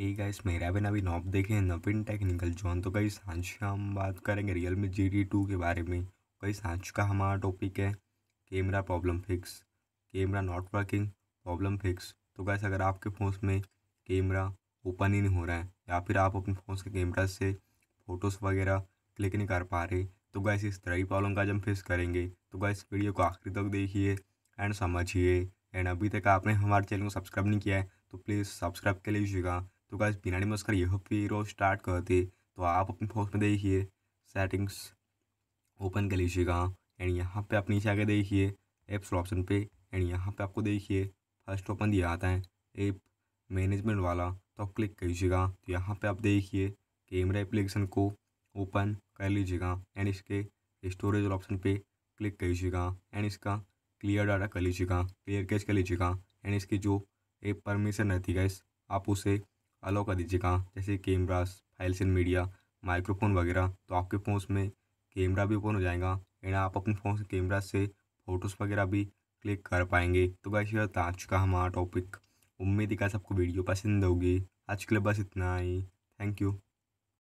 ये गाइस मेरा भी अभी नॉप देखे नवीन टेक्निकल जोन तो कई आज हम बात करेंगे Realme G T two के बारे में कई सांझ का हमारा टॉपिक है camera problem fix camera not working problem fix तो गाइस अगर आपके फ़ोन में कैमरा ओपन ही नहीं हो रहा है या फिर आप अपने फ़ोन के कैमरा से फ़ोटोज़ वगैरह क्लिक नहीं कर पा रहे तो गाइस इस तरह की प्रॉब्लम का जब हम फेस करेंगे तो गाइस वीडियो को आखिरी तक देखिए एंड समझिए एंड अभी तक आपने हमारे चैनल को सब्सक्राइब नहीं किया है तो प्लीज़ सब्सक्राइब कर लीजिएगा तो गाइज पिनाडी मस्कर यह वीडियो स्टार्ट करते तो आप अपने फोन में देखिए सेटिंग्स ओपन कर लीजिएगा एंड यहाँ पे आप नीचे आके देखिए एप्स ऑप्शन पे एंड यहाँ पे आपको देखिए फर्स्ट ओपन दिया आता है एप मैनेजमेंट वाला तो आप क्लिक कीजिएगा तो यहाँ पे आप देखिए कैमरा एप्लीकेशन को ओपन कर लीजिएगा एंड इसके स्टोरेज ऑप्शन पे क्लिक कीजिएगा एंड इसका क्लियर डाटा कर लीजिएगा क्लियर कैच कर लीजिएगा एंड इसकी जो एप परमिशन रहती है आप उसे अलो कर दीजिएगा जैसे cameras files and media microphone वगैरह तो आपके फ़ोन में कैमरा भी ओपन हो जाएगा एंड आप अपने फ़ोन से कैमरा से फ़ोटोज़ वगैरह भी क्लिक कर पाएंगे तो गाइस ये था आज का हमारा टॉपिक उम्मीद है सबको वीडियो पसंद होगी आज के लिए बस इतना ही थैंक यू